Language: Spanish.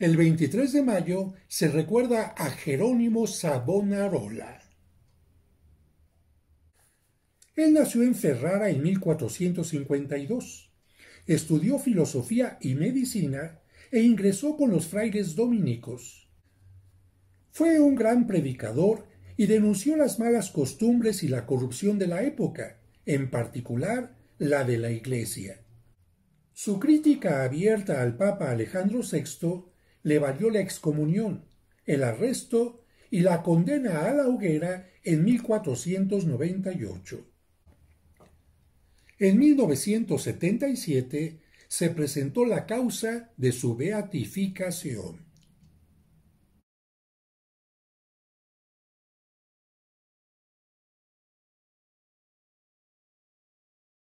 El 23 de mayo se recuerda a Jerónimo Savonarola. Él nació en Ferrara en 1452. Estudió filosofía y medicina e ingresó con los frailes dominicos. Fue un gran predicador y denunció las malas costumbres y la corrupción de la época, en particular la de la Iglesia. Su crítica abierta al Papa Alejandro VI le valió la excomunión, el arresto y la condena a la hoguera en 1498. En 1977 se presentó la causa de su beatificación.